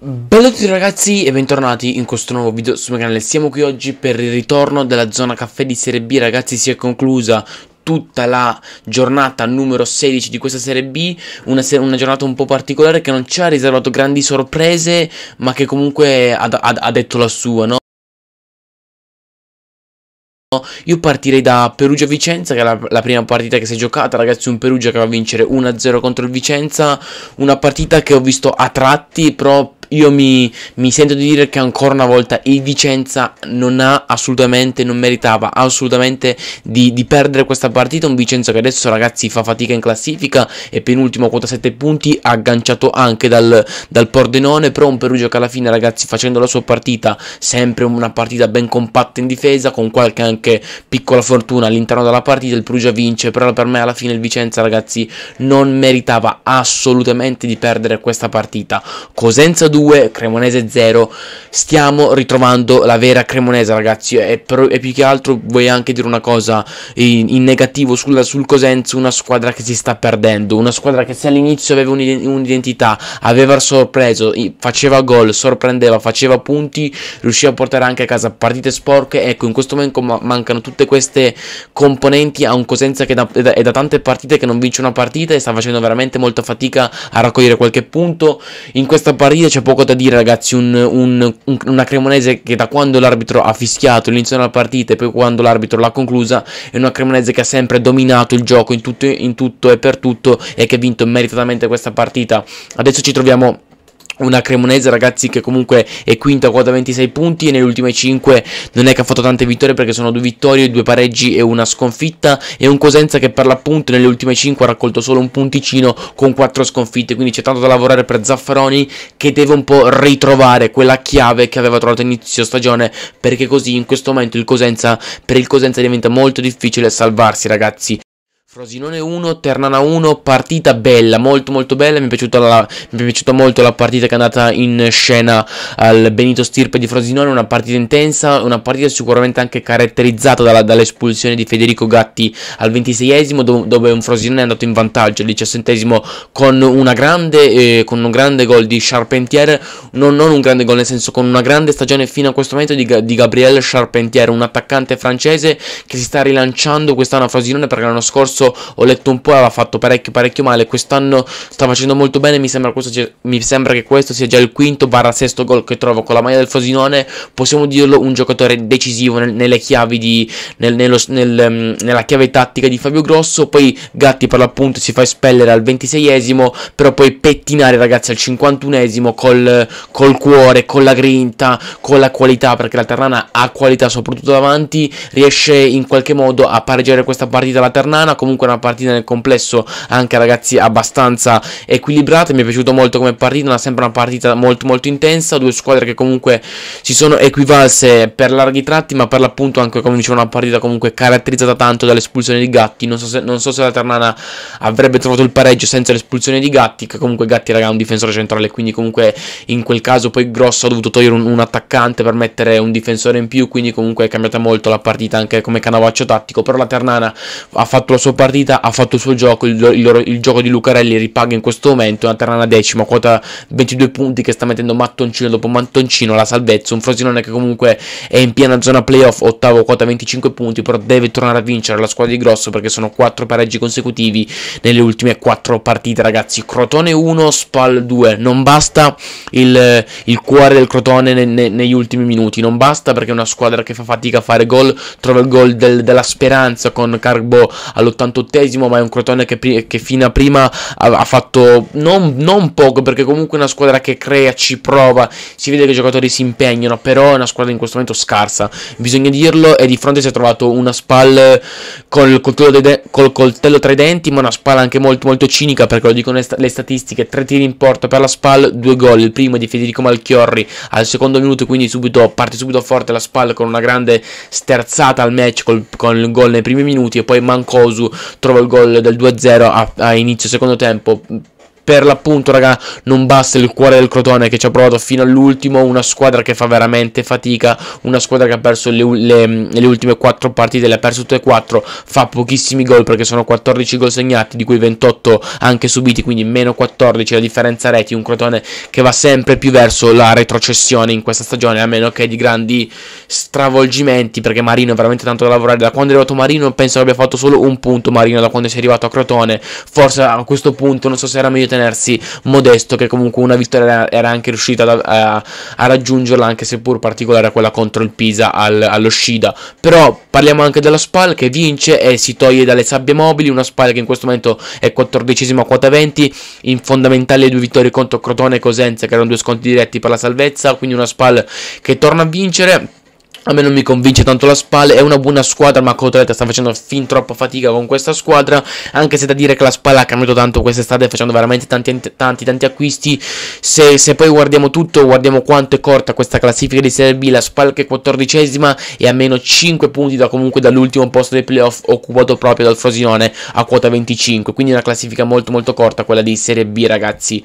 Bello a tutti ragazzi e bentornati in questo nuovo video sul mio canale Siamo qui oggi per il ritorno della zona caffè di Serie B Ragazzi si è conclusa tutta la giornata numero 16 di questa Serie B, una, ser una, giornata un po' particolare che non ci ha riservato grandi sorprese, ma che comunque ha, ha, ha detto la sua, no? Io partirei da Perugia-Vicenza che è la, la, prima partita che si è giocata Ragazzi un Perugia che va a vincere 1-0 contro il Vicenza Una partita che ho visto a tratti però io mi, mi, sento di dire che ancora una volta il Vicenza non ha assolutamente, non meritava assolutamente di, di, perdere questa partita. Un Vicenza che adesso ragazzi fa fatica in classifica, è penultimo a quota 7 punti, agganciato anche dal, dal Pordenone, però un Perugia che alla fine ragazzi facendo la sua partita, sempre una partita ben compatta in difesa, con qualche anche piccola fortuna all'interno della partita, il Perugia vince, però per me alla fine il Vicenza ragazzi non meritava assolutamente di perdere questa partita. Cosenza 2 2, Cremonese 0. Stiamo ritrovando la vera Cremonese, ragazzi. E, per, e più che altro voglio anche dire una cosa in, in negativo sulla, sul Cosenza, una squadra che si sta perdendo, una squadra che se all'inizio aveva un'identità, aveva sorpreso, faceva gol, sorprendeva, faceva punti, riusciva a portare anche a casa partite sporche. Ecco, in questo momento mancano tutte queste componenti a un Cosenza che da, è, da, è da tante partite che non vince una partita e sta facendo veramente molta fatica a raccogliere qualche punto. In questa partita c'è poco da dire ragazzi un, un, un, una Cremonese che da quando l'arbitro ha fischiato l'inizio della partita e poi quando l'arbitro l'ha conclusa è una Cremonese che ha sempre dominato il gioco in tutto, in tutto e per tutto e che ha vinto meritatamente questa partita adesso ci troviamo una Cremonese ragazzi che comunque è quinta quota 26 punti e nelle ultime 5 non è che ha fatto tante vittorie perché sono due vittorie, due pareggi e una sconfitta e un Cosenza che per l'appunto nelle ultime 5 ha raccolto solo un punticino con 4 sconfitte quindi c'è tanto da lavorare per Zaffaroni che deve un po' ritrovare quella chiave che aveva trovato inizio stagione perché così in questo momento il Cosenza, per il Cosenza diventa molto difficile salvarsi ragazzi Frosinone 1, Ternana 1, partita bella, molto molto bella, mi è, piaciuta, la, mi è piaciuta molto la partita che è andata in scena al Benito Stirpe di Frosinone, una partita intensa, una partita sicuramente anche caratterizzata dall'espulsione di Federico Gatti al 26esimo do, dove un Frosinone è andato in vantaggio al 17esimo con, grande, eh, con, un grande gol di Charpentier, non, non, un grande gol nel senso con una grande stagione fino a questo momento di, di Gabriel Charpentier, un attaccante francese che si sta rilanciando quest'anno a Frosinone perché l'anno scorso scorso ho letto un po' aveva fatto parecchio parecchio male quest'anno sta facendo molto bene mi sembra, sia, mi sembra che questo sia già il quinto barra sesto gol che trovo con la maglia del Fosinone possiamo dirlo un giocatore decisivo nel, nelle chiavi di, nel, nello, nel, ehm, nella chiave tattica di Fabio Grosso poi Gatti per l'appunto si fa espellere al 26esimo però poi pettinare ragazzi al 51esimo col, col cuore con la grinta con la qualità perché la Ternana ha qualità soprattutto davanti riesce in qualche modo a pareggiare questa partita la Ternana come comunque una partita nel complesso anche ragazzi abbastanza equilibrata, mi è piaciuto molto come partita, una, sempre una partita molto molto intensa, due squadre che comunque si sono equivalse per larghi tratti, ma per l'appunto anche come dicevo una partita comunque caratterizzata tanto dall'espulsione di Gatti, non so, se, non so se, la Ternana avrebbe trovato il pareggio senza l'espulsione di Gatti, che comunque Gatti raga è un difensore centrale, quindi comunque in quel caso poi Grosso ha dovuto togliere un, un attaccante per mettere un difensore in più, quindi comunque è cambiata molto la partita anche come canavaccio tattico, però la Ternana ha fatto la sua partita ha fatto il suo gioco, il, il, loro, il gioco di Lucarelli ripaga in questo momento, una Terrana decima, quota 22 punti che sta mettendo mattoncino dopo mattoncino la salvezza, un Frosinone che comunque è in piena zona playoff, ottavo, quota 25 punti, però deve tornare a vincere la squadra di Grosso perché sono 4 pareggi consecutivi nelle ultime 4 partite ragazzi, Crotone 1, Spal 2, non basta il, il cuore del Crotone ne, ne, negli ultimi minuti, non basta perché è una squadra che fa fatica a fare gol, trova il gol del, della speranza con Carbo all'80 78esimo, ma è un Crotone che, che fino a prima ha, ha fatto non, non, poco, perché comunque è una squadra che crea, ci prova, si vede che i giocatori si impegnano, però è una squadra in questo momento scarsa, bisogna dirlo, e di fronte si è trovato una spalla col, col coltello, tra i denti, ma una spalla anche molto molto cinica, perché lo dicono le, sta le statistiche, tre tiri in porta per la spalla, due gol, il primo è di Federico Malchiorri al secondo minuto, quindi subito, parte subito forte la spalla con una grande sterzata al match col, con il gol nei primi minuti e poi Mancosu trova il gol del 2-0 a, a inizio secondo tempo per l'appunto, raga, non basta il cuore del Crotone che ci ha provato fino all'ultimo. Una squadra che fa veramente fatica. Una squadra che ha perso le, le, le ultime 4 partite, le ha perse tutte e 4. Fa pochissimi gol perché sono 14 gol segnati, di cui 28 anche subiti, quindi meno 14. La differenza reti. Un Crotone che va sempre più verso la retrocessione in questa stagione, a meno che di grandi stravolgimenti. Perché Marino è veramente tanto da lavorare. Da quando è arrivato Marino, penso che abbia fatto solo un punto. Marino, da quando si è arrivato a Crotone, forse a questo punto non so se era meglio tenere tenersi modesto che comunque una vittoria era anche riuscita a, a, a raggiungerla anche seppur particolare quella contro il Pisa al, allo Shida però parliamo anche della Spal che vince e si toglie dalle sabbie mobili una Spal che in questo momento è 14esima quota 20 in fondamentale due vittorie contro Crotone e Cosenza che erano due sconti diretti per la salvezza quindi una Spal che torna a vincere a me non mi convince tanto la Spal, è una buona squadra ma Cotoletta sta facendo fin troppa fatica con questa squadra, anche se da dire che la Spal ha cambiato tanto quest'estate facendo veramente tanti tanti, tanti acquisti, se, se, poi guardiamo tutto, guardiamo quanto è corta questa classifica di Serie B, la Spal che è quattordicesima e a meno 5 punti da comunque dall'ultimo posto dei playoff occupato proprio dal Frosinone a quota 25, quindi una classifica molto molto corta quella di Serie B ragazzi.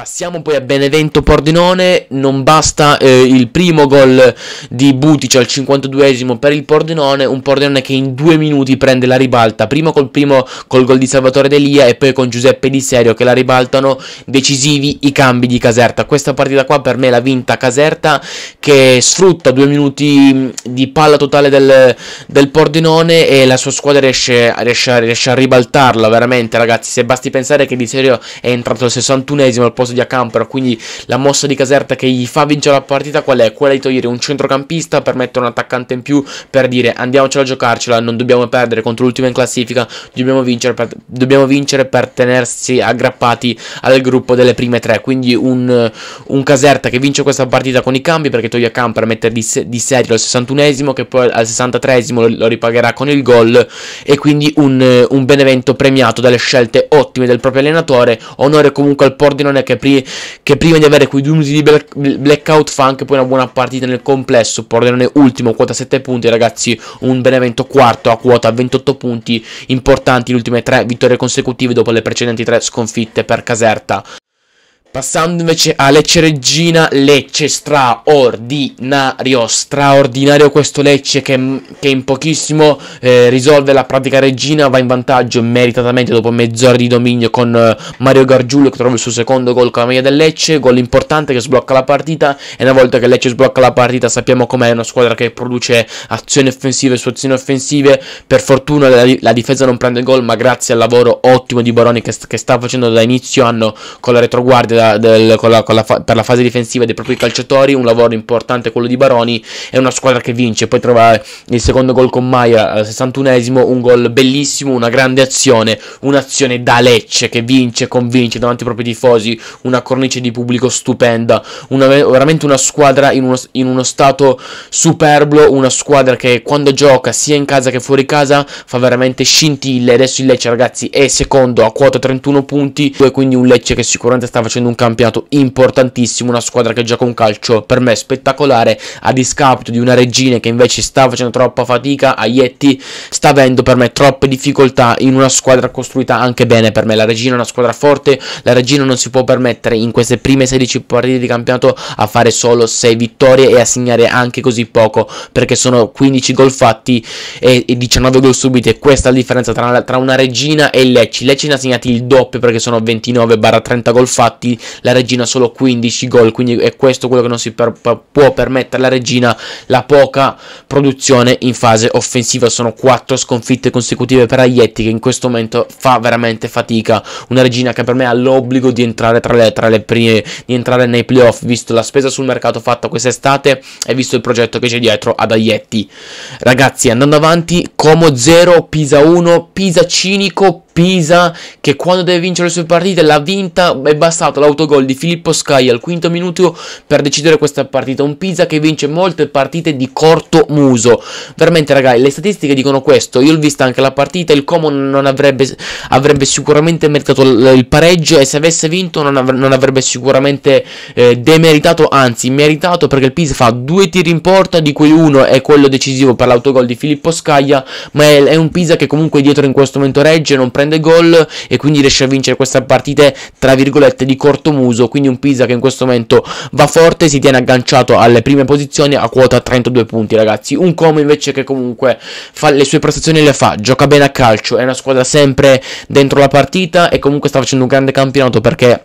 Passiamo poi a Benevento Pordenone, non basta eh, il primo gol di Butic al 52esimo per il Pordenone, un Pordenone che in due minuti prende la ribalta, prima col, primo, col gol di Salvatore Delia e poi con Giuseppe Di Serio che la ribaltano, decisivi i cambi di Caserta. Questa partita qua per me l'ha vinta Caserta che sfrutta due minuti di palla totale del, del Pordenone e la sua squadra riesce, riesce, riesce, a ribaltarla, veramente ragazzi, se basti pensare che Di Serio è entrato al 61esimo al posto caso di Acampero, quindi la mossa di Caserta che gli fa vincere la partita qual è? Quella di togliere un centrocampista per mettere un attaccante in più per dire andiamocela a giocarcela, non dobbiamo perdere contro l'ultima in classifica, dobbiamo vincere per, dobbiamo vincere per tenersi aggrappati al gruppo delle prime tre, quindi un, un Caserta che vince questa partita con i cambi perché toglie Acampero a mettere di, di serie al 61esimo che poi al 63esimo lo, ripagherà con il gol e quindi un, un Benevento premiato dalle scelte ottime del proprio allenatore, onore comunque al Pordenone che che, pri che, prima di avere quei due minuti di black blackout fa anche poi una buona partita nel complesso. Pordenone ultimo, quota 7 punti, ragazzi, un Benevento quarto a quota 28 punti, importanti le ultime tre vittorie consecutive dopo le precedenti tre sconfitte per Caserta. Passando invece a Lecce Regina, Lecce straordinario, straordinario questo Lecce che, che in pochissimo eh, risolve la pratica Regina, va in vantaggio meritatamente dopo mezz'ora di dominio con eh, Mario Gargiulio che trova il suo secondo gol con la maglia del Lecce, gol importante che sblocca la partita e una volta che Lecce sblocca la partita sappiamo com'è una squadra che produce azioni offensive su azioni offensive, per fortuna la, la difesa non prende gol ma grazie al lavoro ottimo di Baroni che, che sta facendo da inizio anno con la retroguardia della, del, con la, con la fa- per la fase difensiva dei propri calciatori. Un lavoro importante quello di Baroni. È una squadra che vince. Poi trova il secondo gol con Maia eh, al 61esimo. Un gol bellissimo, una grande azione. Un'azione da Lecce che vince, convince davanti ai propri tifosi. Una cornice di pubblico stupenda. Una, veramente una squadra in uno, in uno stato superbo. Una squadra che quando gioca sia in casa che fuori casa fa veramente scintille. Adesso il Lecce, ragazzi, è secondo a quota 31 punti. E Quindi un Lecce che sicuramente sta facendo un campionato importantissimo, una squadra che gioca un calcio per me spettacolare a discapito di una regina che invece sta facendo troppa fatica, Aietti sta avendo per me troppe difficoltà in una squadra costruita anche bene per me, la regina è una squadra forte, la regina non si può permettere in queste prime 16 partite di campionato a fare solo 6 vittorie e a segnare anche così poco perché sono 15 gol fatti e, 19 gol subiti e questa è la differenza tra, una regina e il Lecce, Lecce ne ha segnati il doppio perché sono 29 30 gol fatti la regina solo 15 gol, quindi è questo quello che non si per, può permettere la regina, la poca produzione in fase offensiva, sono 4 sconfitte consecutive per Aietti che in questo momento fa veramente fatica, una regina che per me ha l'obbligo di entrare tra le, tra le prime, di entrare nei playoff, visto la spesa sul mercato fatta quest'estate e visto il progetto che c'è dietro ad Aietti. Ragazzi, andando avanti, Como 0, Pisa 1, Pisa cinico, Pisa che quando deve vincere le sue partite l'ha vinta, è bastato, l'ha autogol di Filippo Sky al quinto minuto per decidere questa partita. Un Pisa che vince molte partite di corto muso. Veramente, ragazzi, le statistiche dicono questo. Io ho visto anche la partita. Il Como non avrebbe, avrebbe sicuramente meritato il pareggio. E se avesse vinto, non, av non avrebbe sicuramente eh, demeritato, anzi, meritato perché il Pisa fa due tiri in porta. Di cui uno è quello decisivo per l'autogol di Filippo Scaglia. Ma è, è, un Pisa che comunque dietro in questo momento regge, non prende gol e quindi riesce a vincere questa partita, tra virgolette, di corto Portomuso, quindi un Pisa che in questo momento va forte, si tiene agganciato alle prime posizioni a quota 32 punti ragazzi, un Como invece che comunque fa le sue prestazioni le fa, gioca bene a calcio, è una squadra sempre dentro la partita e comunque sta facendo un grande campionato perché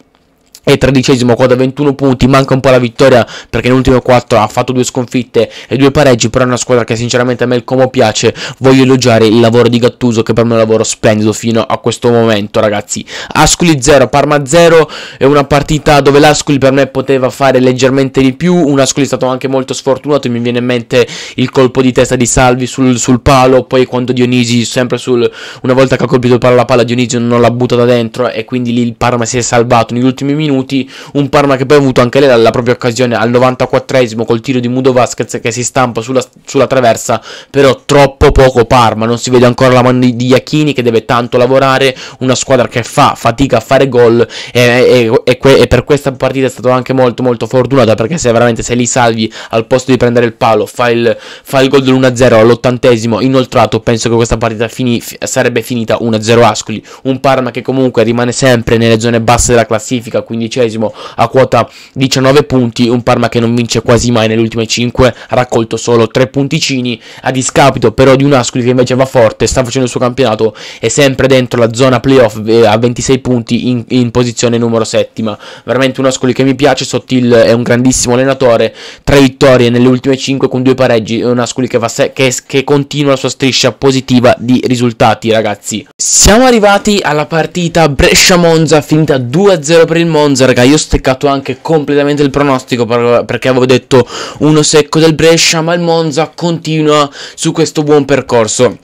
e tredicesimo qua da 21 punti, manca un po' la vittoria perché nell'ultimo 4 ha fatto due sconfitte e due pareggi, però è una squadra che sinceramente a me il Como piace, voglio elogiare il lavoro di Gattuso che per me è un lavoro splendido fino a questo momento ragazzi. Ascoli 0, Parma 0, è una partita dove l'Ascoli per me poteva fare leggermente di più, un Ascoli è stato anche molto sfortunato, mi viene in mente il colpo di testa di Salvi sul, sul palo, poi quando Dionisi sempre sul, una volta che ha colpito il palo alla palla Dionisi non l'ha buttata dentro e quindi lì il Parma si è salvato negli ultimi minuti minuti, un Parma che poi ha avuto anche lei la propria occasione al 94esimo col tiro di Mudo Vasquez che si stampa sulla, sulla, traversa, però troppo poco Parma, non si vede ancora la mano di, di Iacchini che deve tanto lavorare, una squadra che fa fatica a fare gol e, e, e, que, e, per questa partita è stato anche molto molto fortunata perché se veramente se li salvi al posto di prendere il palo fa il, fa il gol dell'1-0 all'ottantesimo inoltrato, penso che questa partita fini, sarebbe finita 1-0 Ascoli, un Parma che comunque rimane sempre nelle zone basse della classifica, quindi quindicesimo a quota 19 punti, un Parma che non vince quasi mai nelle ultime 5, ha raccolto solo 3 punticini, a discapito però di un Ascoli che invece va forte, sta facendo il suo campionato, e sempre dentro la zona playoff eh, a 26 punti in, in posizione numero settima, veramente un Ascoli che mi piace, Sottil è un grandissimo allenatore, 3 vittorie nelle ultime 5 con 2 pareggi, è un Ascoli che, se- che, che continua la sua striscia positiva di risultati ragazzi. Siamo arrivati alla partita Brescia-Monza finita 2-0 per il Monza Monza, raga, io ho steccato anche completamente il pronostico perché avevo detto uno secco del Brescia, ma il Monza continua su questo buon percorso.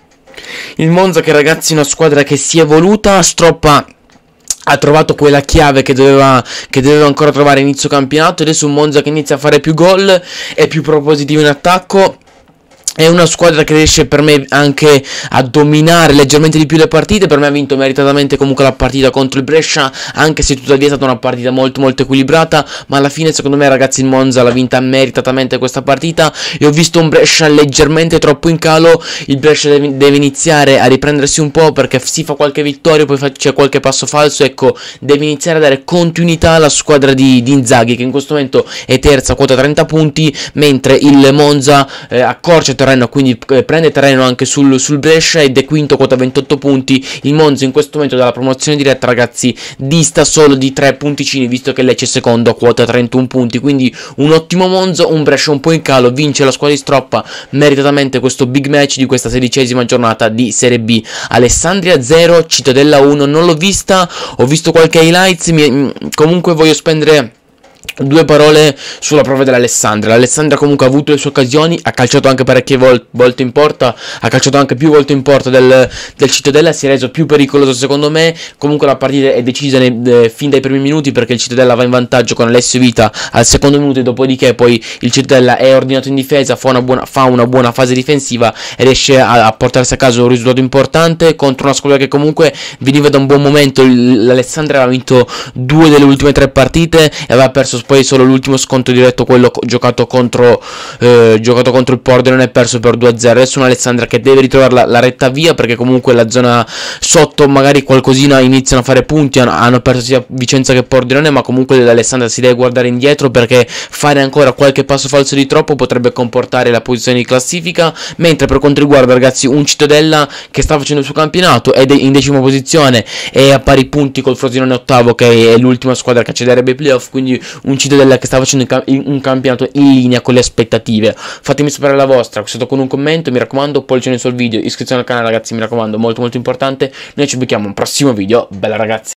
Il Monza che ragazzi è una squadra che si è evoluta, stroppa ha trovato quella chiave che doveva, che doveva ancora trovare inizio campionato. Adesso un Monza che inizia a fare più gol, e più propositivo in attacco è una squadra che riesce per me anche a dominare leggermente di più le partite. Per me ha vinto meritatamente comunque la partita contro il Brescia. Anche se tuttavia è stata una partita molto molto equilibrata. Ma alla fine, secondo me, ragazzi, il Monza l'ha vinta meritatamente questa partita. E ho visto un Brescia leggermente troppo in calo. Il Brescia deve, deve iniziare a riprendersi un po'. Perché si fa qualche vittoria, poi c'è qualche passo falso. Ecco, deve iniziare a dare continuità alla squadra di, di Inzaghi, che in questo momento è terza, quota 30 punti. Mentre il Monza eh, accorcia terreno, quindi eh, prende terreno anche sul, sul Brescia ed è quinto quota 28 punti. Il Monza in questo momento dalla promozione diretta, ragazzi, dista solo di 3 punticini, visto che lei è secondo quota 31 punti. Quindi un ottimo Monza, un Brescia un po' in calo, vince la squadra di Stroppa meritatamente questo big match di questa sedicesima giornata di Serie B. Alessandria 0, Cittadella 1, non l'ho vista, ho visto qualche highlights, mi, mm, comunque voglio spendere Due parole sulla prova dell'Alessandra. L'Alessandra comunque ha avuto le sue occasioni, ha calciato anche parecchie vol- volte in porta, ha calciato anche più volte in porta del, del Cittadella, si è reso più pericoloso secondo me. Comunque la partita è decisa nei, eh, fin dai primi minuti perché il Cittadella va in vantaggio con Alessio Vita al secondo minuto e dopodiché poi il Cittadella è ordinato in difesa, fa una buona, fa una buona fase difensiva e riesce a, a, portarsi a casa un risultato importante contro una squadra che comunque veniva da un buon momento. L'Alessandra aveva vinto due delle ultime tre partite e aveva perso poi solo l'ultimo sconto diretto, quello giocato contro, eh, giocato contro il Pordenone, perso per 2-0. Adesso un un'Alessandria che deve ritrovare la, la, retta via perché comunque la zona sotto magari qualcosina iniziano a fare punti, hanno, hanno perso sia Vicenza che Pordenone, ma comunque l'Alessandria si deve guardare indietro perché fare ancora qualche passo falso di troppo potrebbe comportare la posizione di classifica, mentre per quanto riguarda ragazzi un Cittadella che sta facendo il suo campionato ed è in decima posizione e a pari punti col Frosinone ottavo che è l'ultima squadra che accederebbe ai playoff, quindi un un Cittadella che sta facendo un campionato in linea con le aspettative. Fatemi sapere la vostra, sotto con un commento, mi raccomando, pollice sul video, iscrizione al canale ragazzi, mi raccomando, molto molto importante. Noi ci becchiamo un prossimo video, bella ragazzi.